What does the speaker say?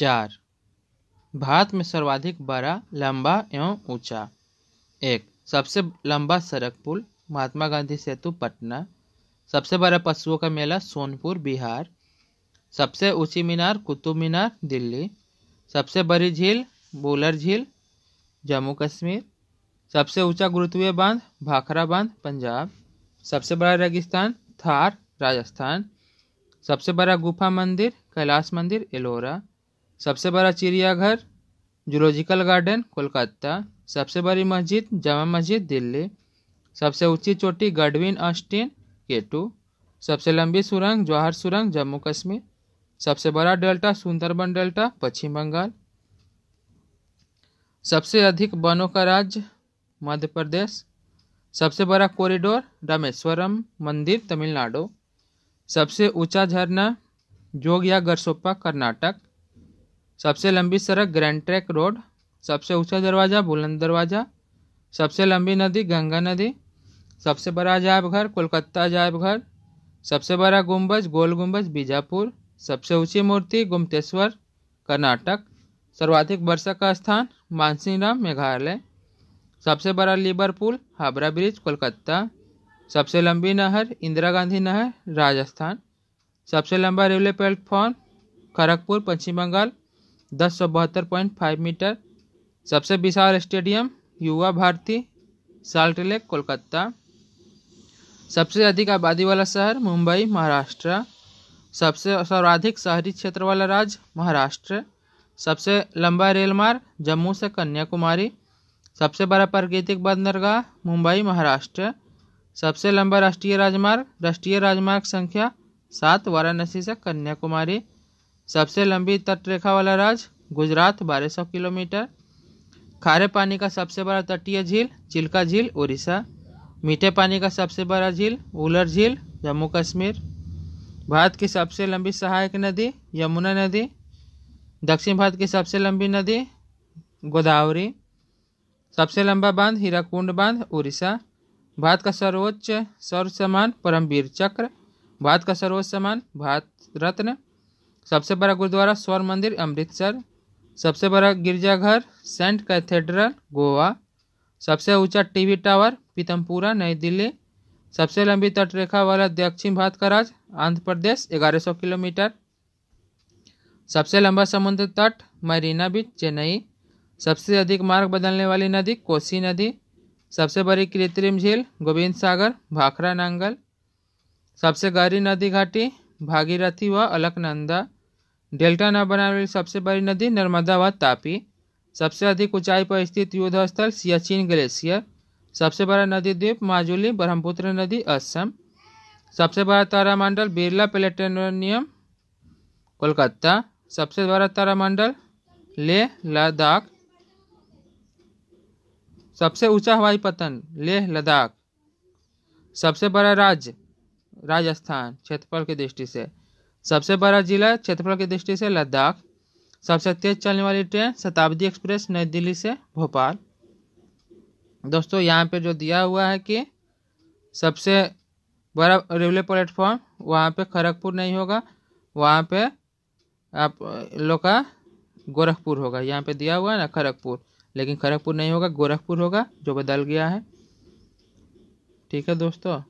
चार भारत में सर्वाधिक बड़ा लंबा एवं ऊंचा एक सबसे लंबा सड़क पुल महात्मा गांधी सेतु पटना सबसे बड़ा पशुओं का मेला सोनपुर बिहार सबसे ऊंची मीनार कुतुब मीनार दिल्ली सबसे बड़ी झील बोलर झील जम्मू कश्मीर सबसे ऊंचा गुरुत्वीय बांध भाखरा बांध पंजाब सबसे बड़ा रेगिस्तान थार राजस्थान सबसे बड़ा गुफा मंदिर कैलाश मंदिर एलोरा सबसे बड़ा चिड़ियाघर जूलॉजिकल गार्डन कोलकाता सबसे बड़ी मस्जिद जामा मस्जिद दिल्ली सबसे ऊंची चोटी गडविन ऑस्टिन केटू सबसे लंबी सुरंग जवाहर सुरंग जम्मू कश्मीर सबसे बड़ा डेल्टा सुंदरबन डेल्टा पश्चिम बंगाल सबसे अधिक वनों का राज्य मध्य प्रदेश सबसे बड़ा कॉरिडोर रामेश्वरम मंदिर तमिलनाडु सबसे ऊंचा झरना जोग या गरसोपा कर्नाटक सबसे लंबी सड़क ग्रैंड ट्रैक रोड सबसे ऊंचा दरवाज़ा बुलंद दरवाज़ा सबसे लंबी नदी गंगा नदी सबसे बड़ा अजायब घर कोलकाता अजायब घर सबसे बड़ा गुम्बज गोल गुम्बज बीजापुर सबसे ऊंची मूर्ति गुमतेश्वर कर्नाटक सर्वाधिक वर्षा का स्थान मानसिंहराम मेघालय सबसे बड़ा लीबर पुल हावड़ा ब्रिज कोलकाता सबसे लंबी नहर इंदिरा गांधी नहर राजस्थान सबसे लंबा रेलवे प्लेटफॉर्म खड़गपुर पश्चिम बंगाल दस सौ बहत्तर पॉइंट फाइव मीटर सबसे विशाल स्टेडियम युवा भारती साल्ट लेक कोलकाता सबसे अधिक आबादी वाला शहर मुंबई महाराष्ट्र सबसे सर्वाधिक शहरी क्षेत्र वाला राज्य महाराष्ट्र सबसे लंबा रेल मार्ग जम्मू से कन्याकुमारी सबसे बड़ा प्राकृतिक बंदरगाह मुंबई महाराष्ट्र सबसे लंबा राष्ट्रीय राजमार्ग राष्ट्रीय राजमार्ग संख्या सात वाराणसी से कन्याकुमारी सबसे लंबी तटरेखा वाला राज्य गुजरात 1200 किलोमीटर खारे पानी का सबसे बड़ा तटीय झील चिल्का झील उड़ीसा मीठे पानी का सबसे बड़ा झील उलर झील जम्मू कश्मीर भारत की सबसे लंबी सहायक नदी यमुना नदी दक्षिण भारत की सबसे लंबी नदी गोदावरी सबसे लंबा बांध हीराकुंड बांध उड़ीसा भारत का सर्वोच्च सर्व सम्मान परमवीर चक्र भारत का सर्वोच्च सम्मान भारत रत्न सबसे बड़ा गुरुद्वारा स्वर्ण मंदिर अमृतसर सबसे बड़ा गिरजाघर सेंट कैथेड्रल गोवा सबसे ऊंचा टीवी टावर पीतमपुरा नई दिल्ली सबसे लंबी तटरेखा वाला दक्षिण भारत का राज्य आंध्र प्रदेश 1100 किलोमीटर सबसे लंबा समुद्र तट मरीना बीच चेन्नई सबसे अधिक मार्ग बदलने वाली नदी कोसी नदी सबसे बड़ी कृत्रिम झील गोविंद सागर भाखरा नांगल सबसे गहरी नदी घाटी भागीरथी व अलकनंदा डेल्टा न बनाने वाली सबसे बड़ी नदी नर्मदा व तापी सबसे अधिक ऊंचाई पर स्थित युद्ध स्थल सियाचिन ग्लेशियर सबसे बड़ा नदी द्वीप माजुली ब्रह्मपुत्र नदी असम सबसे बड़ा तारामंडल बिरला प्लेटेनियम कोलकाता सबसे बड़ा तारामंडल लेह लद्दाख सबसे ऊंचा हवाई पतन लेह लद्दाख सबसे बड़ा राज्य राजस्थान क्षेत्रफल की दृष्टि से सबसे बड़ा जिला क्षेत्रफल की दृष्टि से लद्दाख सबसे तेज चलने वाली ट्रेन शताब्दी एक्सप्रेस नई दिल्ली से भोपाल दोस्तों यहाँ पे जो दिया हुआ है कि सबसे बड़ा रेलवे प्लेटफॉर्म वहाँ पे खड़गपुर नहीं होगा वहाँ पे आप लोग का गोरखपुर होगा यहाँ पे दिया हुआ है ना खड़गपुर लेकिन खड़गपुर नहीं होगा गोरखपुर होगा जो बदल गया है ठीक है दोस्तों